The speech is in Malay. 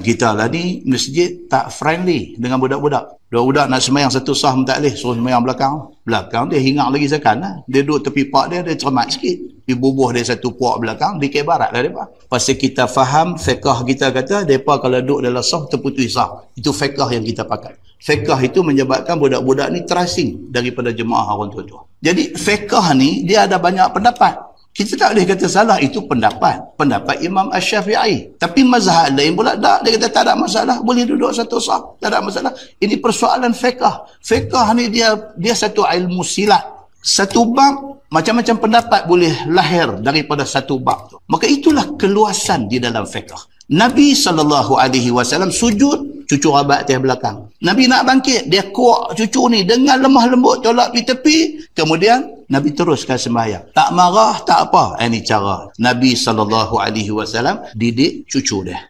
kita lah ni masjid tak friendly dengan budak-budak. Dua budak nak semayang satu sah pun tak boleh. Suruh semayang belakang. Belakang dia hingak lagi sekan lah. Dia duduk tepi pak dia, dia cermat sikit. Dia bubuh dia satu puak belakang, dikit kebarat. lah mereka. Pasal kita faham, fekah kita kata, mereka kalau duduk dalam sah, terputus sah. Itu fekah yang kita pakai. Fekah itu menyebabkan budak-budak ni terasing daripada jemaah orang tua-tua. Jadi fekah ni, dia ada banyak pendapat. Kita tak boleh kata salah itu pendapat. Pendapat Imam Ash-Syafi'i. Tapi mazhab lain pula tak. Dia kata tak ada masalah. Boleh duduk satu sah. Tak ada masalah. Ini persoalan fiqah. Fiqah ni dia dia satu ilmu silat. Satu bab, macam-macam pendapat boleh lahir daripada satu bab tu. Maka itulah keluasan di dalam fiqah. Nabi sallallahu alaihi wasallam sujud cucu rabat teh belakang. Nabi nak bangkit, dia kuak cucu ni dengan lemah lembut tolak di tepi, kemudian Nabi teruskan sembahyang. Tak marah, tak apa. Ini cara Nabi SAW didik cucu dia.